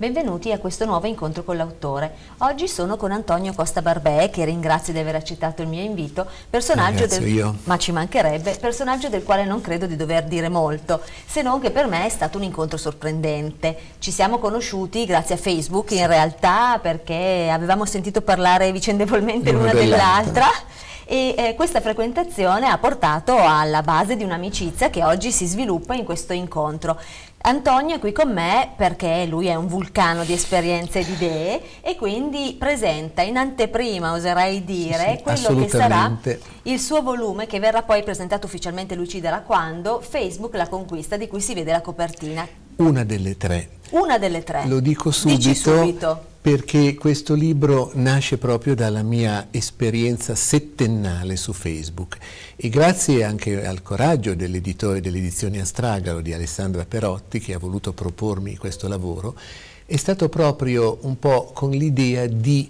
Benvenuti a questo nuovo incontro con l'autore. Oggi sono con Antonio Costa Barbè, che ringrazio di aver accettato il mio invito, personaggio del, ma ci mancherebbe, personaggio del quale non credo di dover dire molto, se non che per me è stato un incontro sorprendente. Ci siamo conosciuti grazie a Facebook in realtà perché avevamo sentito parlare vicendevolmente l'una dell'altra. e eh, questa frequentazione ha portato alla base di un'amicizia che oggi si sviluppa in questo incontro. Antonio è qui con me perché lui è un vulcano di esperienze e di idee e quindi presenta in anteprima, oserei dire, sì, sì, quello che sarà il suo volume che verrà poi presentato ufficialmente, lui ci darà quando, Facebook la conquista di cui si vede la copertina. Una delle tre. Una delle tre. Lo dico subito. Dici subito perché questo libro nasce proprio dalla mia esperienza settennale su Facebook e grazie anche al coraggio dell'editore dell'edizione Astragalo di Alessandra Perotti che ha voluto propormi questo lavoro, è stato proprio un po' con l'idea di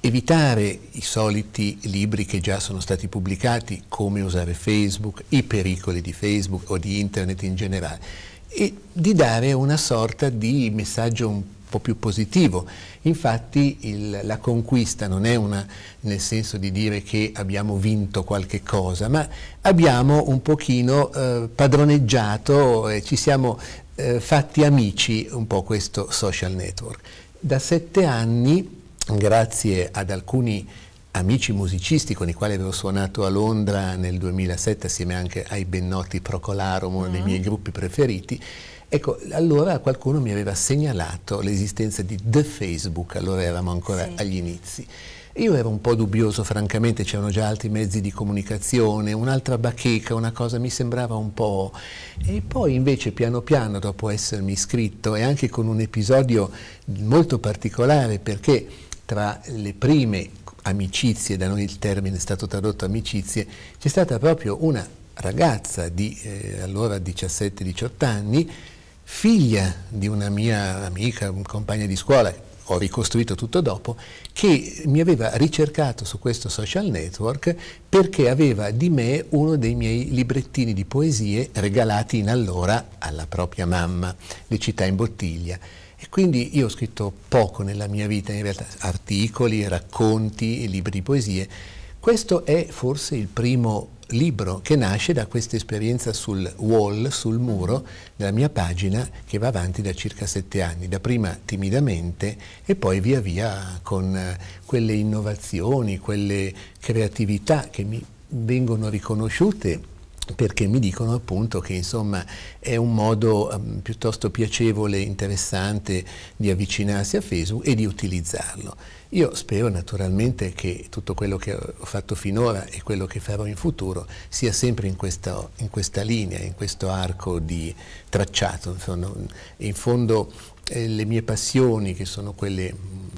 evitare i soliti libri che già sono stati pubblicati, come usare Facebook, i pericoli di Facebook o di internet in generale, e di dare una sorta di messaggio un po' più positivo. Infatti il, la conquista non è una nel senso di dire che abbiamo vinto qualche cosa, ma abbiamo un pochino eh, padroneggiato e ci siamo eh, fatti amici un po' questo social network. Da sette anni, grazie ad alcuni amici musicisti con i quali avevo suonato a Londra nel 2007 assieme anche ai ben noti Procolarum, uno dei mm. miei gruppi preferiti, Ecco, allora qualcuno mi aveva segnalato l'esistenza di The Facebook, allora eravamo ancora sì. agli inizi. Io ero un po' dubbioso, francamente, c'erano già altri mezzi di comunicazione, un'altra bacheca, una cosa mi sembrava un po'. E poi invece piano piano, dopo essermi iscritto, e anche con un episodio molto particolare, perché tra le prime amicizie, da noi il termine è stato tradotto amicizie, c'è stata proprio una ragazza di eh, allora 17-18 anni figlia di una mia amica, un compagna di scuola, ho ricostruito tutto dopo, che mi aveva ricercato su questo social network perché aveva di me uno dei miei librettini di poesie regalati in allora alla propria mamma, Le città in bottiglia. E quindi io ho scritto poco nella mia vita, in realtà articoli, racconti, libri di poesie questo è forse il primo libro che nasce da questa esperienza sul wall, sul muro, della mia pagina che va avanti da circa sette anni, da prima timidamente e poi via via con eh, quelle innovazioni, quelle creatività che mi vengono riconosciute perché mi dicono appunto che insomma è un modo um, piuttosto piacevole, e interessante di avvicinarsi a Facebook e di utilizzarlo. Io spero naturalmente che tutto quello che ho fatto finora e quello che farò in futuro sia sempre in questa, in questa linea, in questo arco di tracciato. Insomma, in fondo eh, le mie passioni che sono quelle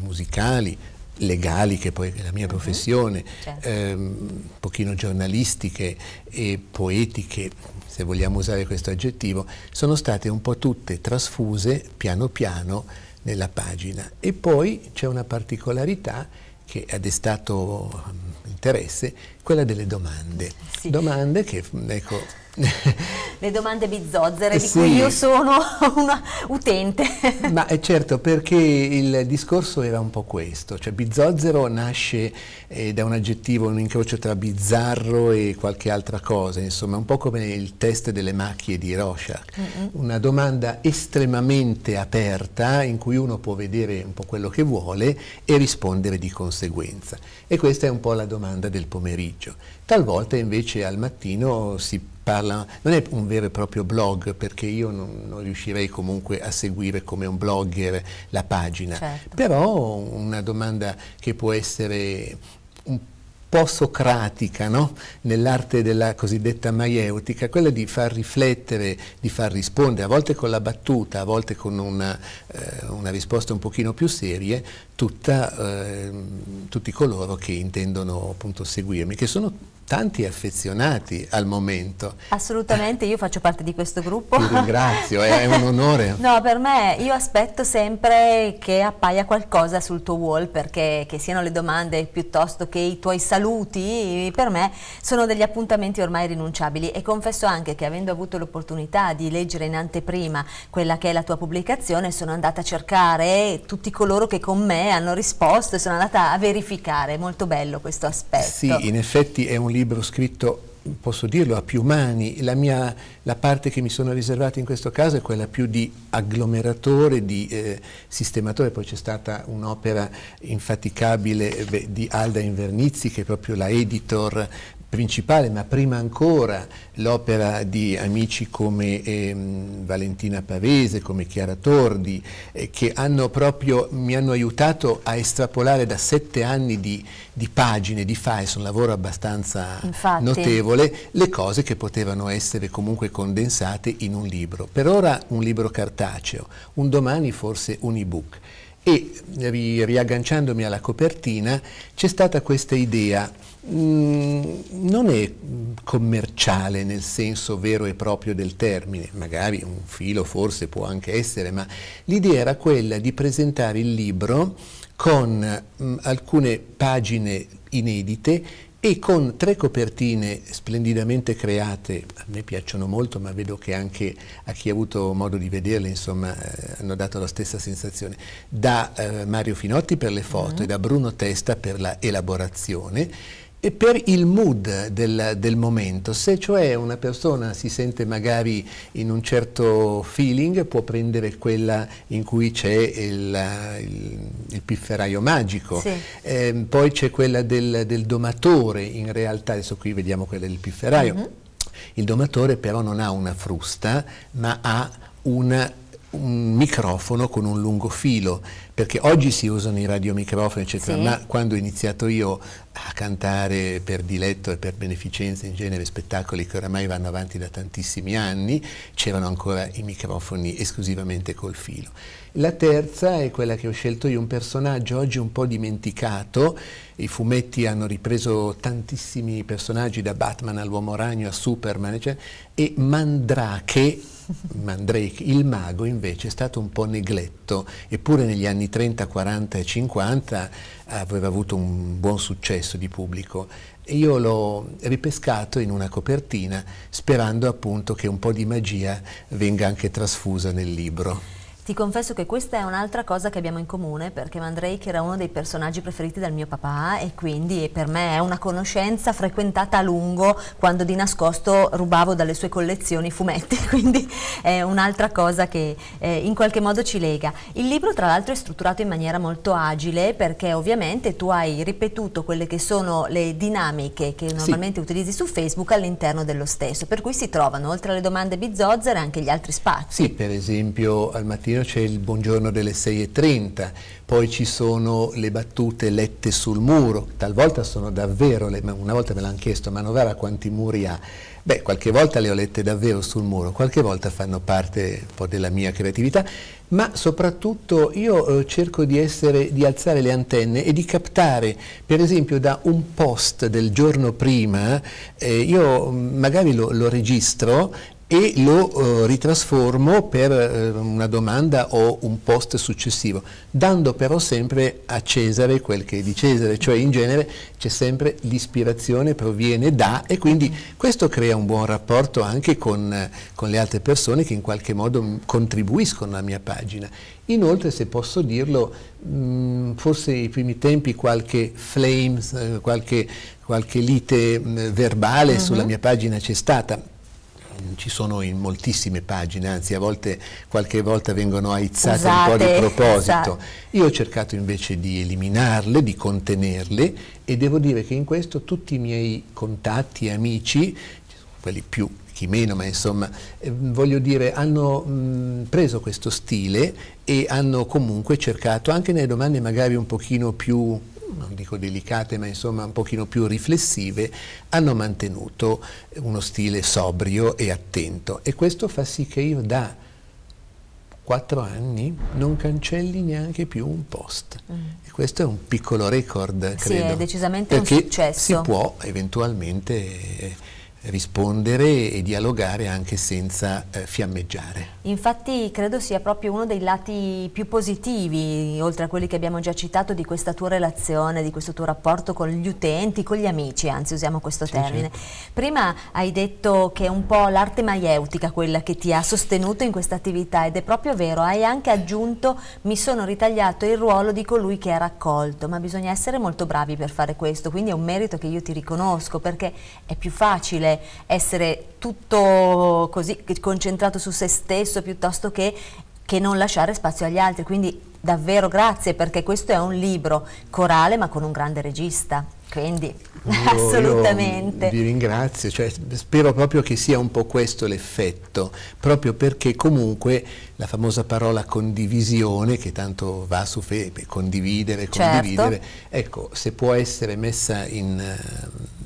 musicali, legali, che poi è la mia mhm, professione, certo. ehm, un pochino giornalistiche e poetiche, se vogliamo usare questo aggettivo, sono state un po' tutte trasfuse piano piano nella pagina. E poi c'è una particolarità che ha destato ehm, interesse, quella delle domande. Sì. Domande che, ecco... Le domande bizzozzere sì. di cui io sono una utente. Ma eh, certo, perché il discorso era un po' questo, cioè bizzozzero nasce eh, da un aggettivo, un incrocio tra bizzarro e qualche altra cosa, insomma, un po' come il test delle macchie di Rorschach, mm -hmm. una domanda estremamente aperta in cui uno può vedere un po' quello che vuole e rispondere di conseguenza. E questa è un po' la domanda del pomeriggio pomeriggio. Talvolta invece al mattino si parla, non è un vero e proprio blog perché io non, non riuscirei comunque a seguire come un blogger la pagina, certo. però una domanda che può essere un po' po-socratica no? nell'arte della cosiddetta maieutica, quella di far riflettere, di far rispondere, a volte con la battuta, a volte con una, eh, una risposta un pochino più serie, tutta, eh, tutti coloro che intendono appunto seguirmi, che sono tanti affezionati al momento. Assolutamente, io faccio parte di questo gruppo. Ti ringrazio, è un onore. no, per me io aspetto sempre che appaia qualcosa sul tuo wall, perché che siano le domande piuttosto che i tuoi saluti, per me sono degli appuntamenti ormai rinunciabili e confesso anche che avendo avuto l'opportunità di leggere in anteprima quella che è la tua pubblicazione, sono andata a cercare tutti coloro che con me hanno risposto e sono andata a verificare, molto bello questo aspetto. Sì, in effetti è un libro libro scritto posso dirlo, a più mani. La, mia, la, parte che mi sono riservata in questo caso è quella più di agglomeratore, di eh, sistematore. Poi c'è stata un'opera infaticabile beh, di Alda Invernizzi, che è proprio la editor principale, ma prima ancora l'opera di amici come ehm, Valentina Pavese, come Chiara Tordi, eh, che hanno proprio, mi hanno aiutato a estrapolare da sette anni di, di pagine, di files, un lavoro abbastanza Infatti. notevole, le cose che potevano essere comunque condensate in un libro. Per ora un libro cartaceo, un domani forse un ebook. E ri riagganciandomi alla copertina c'è stata questa idea Mm, non è commerciale nel senso vero e proprio del termine, magari un filo forse può anche essere, ma l'idea era quella di presentare il libro con mh, mm, alcune pagine inedite e con tre copertine splendidamente create, a me piacciono molto ma vedo che anche a chi ha avuto modo di vederle insomma, eh, hanno dato la stessa sensazione, da eh, Mario Finotti per le foto mm. e da Bruno Testa per la elaborazione e per il mood del, del, momento. Se cioè una persona si sente magari in un certo feeling, può prendere quella in cui c'è il, il, il, pifferaio magico, sì. eh, poi c'è quella del, del, domatore, in realtà adesso qui vediamo quella del pifferaio. Mm -hmm. Il domatore però non ha una frusta, ma ha una, un microfono con un lungo filo perché oggi si usano i radiomicrofoni, eccetera, sì. ma quando ho iniziato io a cantare per diletto e per beneficenza in genere spettacoli che oramai vanno avanti da tantissimi anni, c'erano ancora i microfoni esclusivamente col filo. La terza è quella che ho scelto io, un personaggio oggi un po' dimenticato, i fumetti hanno ripreso tantissimi personaggi da Batman all'Uomo Ragno a Superman, eccetera, e Mandrake Mandrake, il mago invece è stato un po' negletto, eppure negli anni 30, 40 e 50 aveva avuto un buon successo di pubblico. Io l'ho ripescato in una copertina sperando appunto che un po' di magia venga anche trasfusa nel libro. Ti confesso che questa è un'altra cosa che abbiamo in comune perché Mandrake era uno dei personaggi preferiti dal mio papà e quindi per me è una conoscenza frequentata a lungo quando di nascosto rubavo dalle sue collezioni fumetti, quindi è un'altra cosa che eh, in qualche modo ci lega. Il libro tra l'altro è strutturato in maniera molto agile perché ovviamente tu hai ripetuto quelle che sono le dinamiche che normalmente sì. utilizzi su Facebook all'interno dello stesso, per cui si trovano oltre alle domande bizzozze anche gli altri spazi. Sì, per esempio al mattino Mario c'è il buongiorno delle 6.30, poi ci sono le battute lette sul muro, talvolta sono davvero, le, una volta me l'hanno chiesto, ma Novara quanti muri ha? Beh, qualche volta le ho lette davvero sul muro, qualche volta fanno parte un po' della mia creatività, ma soprattutto io eh, cerco di, essere, di alzare le antenne e di captare, per esempio da un post del giorno prima, eh, io mm, magari lo, lo registro e lo eh, ritrasformo per eh, una domanda o un post successivo, dando però sempre a Cesare quel che è di Cesare, cioè in genere c'è sempre l'ispirazione proviene da e quindi questo crea un buon rapporto anche con, con le altre persone che in qualche modo contribuiscono alla mia pagina. Inoltre, se posso dirlo, mh, mm, forse i primi tempi qualche flames, eh, qualche, qualche, lite mh, mm, verbale uh mhm. -huh. sulla mia pagina c'è stata ci sono in moltissime pagine, anzi a volte qualche volta vengono aizzate Usate, un po' di proposito. Esatto. Io ho cercato invece di eliminarle, di contenerle e devo dire che in questo tutti i miei contatti e amici, quelli più chi meno, ma insomma, eh, voglio dire, hanno mh, mm, preso questo stile e hanno comunque cercato, anche nelle domande magari un pochino più non dico delicate, ma insomma un pochino più riflessive, hanno mantenuto uno stile sobrio e attento. E questo fa sì che io da quattro anni non cancelli neanche più un post. Mm. E questo è un piccolo record, credo. Sì, è decisamente un successo. Perché si può eventualmente rispondere e dialogare anche senza eh, fiammeggiare. Infatti credo sia proprio uno dei lati più positivi, oltre a quelli che abbiamo già citato, di questa tua relazione, di questo tuo rapporto con gli utenti, con gli amici, anzi usiamo questo sì, termine. Certo. Prima hai detto che è un po' l'arte maieutica quella che ti ha sostenuto in questa attività ed è proprio vero, hai anche aggiunto mi sono ritagliato il ruolo di colui che ha raccolto, ma bisogna essere molto bravi per fare questo, quindi è un merito che io ti riconosco perché è più facile facile essere tutto così concentrato su se stesso piuttosto che, che non lasciare spazio agli altri, quindi davvero grazie perché questo è un libro corale ma con un grande regista. Quindi io, assolutamente. Io vi ringrazio, cioè, spero proprio che sia un po' questo l'effetto, proprio perché comunque la famosa parola condivisione, che tanto va su fede, condividere, condividere, certo. ecco, se può essere messa in,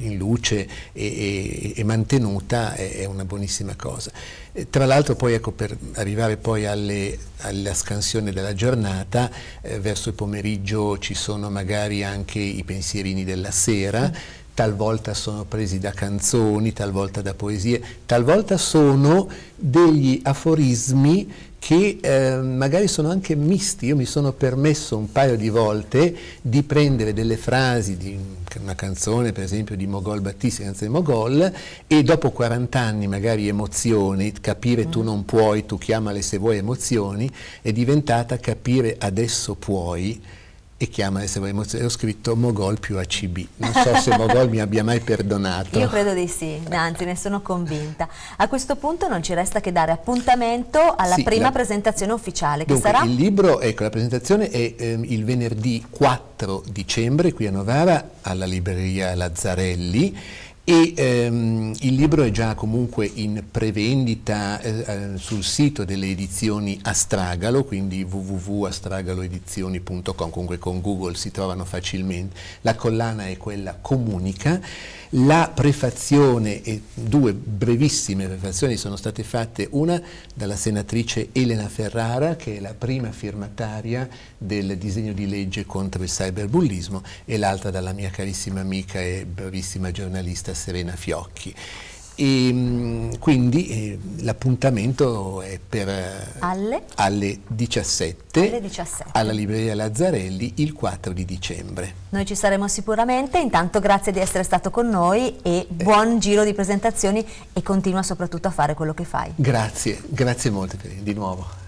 in luce e, e, e mantenuta è, è, una buonissima cosa. E tra l'altro poi ecco, per arrivare poi alle alla scansione della giornata, eh, verso il pomeriggio ci sono magari anche i pensierini della sera, talvolta sono presi da canzoni, talvolta da poesie, talvolta sono degli aforismi che eh, magari sono anche misti. Io mi sono permesso un paio di volte di prendere delle frasi di una canzone, per esempio, di Mogol Battisti, canzone Mogol, e dopo 40 anni magari emozioni, capire tu non puoi, tu chiamale se vuoi emozioni, è diventata capire adesso puoi e chiama le sue emozioni. Ho scritto Mogol più ACB. Non so se Mogol mi abbia mai perdonato. Io credo di sì, anzi ne sono convinta. A questo punto non ci resta che dare appuntamento alla sì, prima la... presentazione ufficiale. Che Dunque, sarà... Il libro, ecco, la presentazione è ehm, il venerdì 4 dicembre qui a Novara alla libreria Lazzarelli e, ehm, il libro è già comunque in prevendita eh, eh sul sito delle edizioni Astragalo, quindi www.astragaloedizioni.com, comunque con Google si trovano facilmente. La collana è quella Comunica la prefazione, e due brevissime prefazioni sono state fatte, una dalla senatrice Elena Ferrara, che è la prima firmataria del disegno di legge contro il cyberbullismo, e l'altra dalla mia carissima amica e bravissima giornalista Serena Fiocchi. E, mm, quindi eh, l'appuntamento è per, eh, alle? Alle, 17, alle? 17, alla libreria Lazzarelli il 4 di dicembre. Noi ci saremo sicuramente, intanto grazie di essere stato con noi e eh. buon eh. giro di presentazioni e continua soprattutto a fare quello che fai. Grazie, grazie molto di nuovo.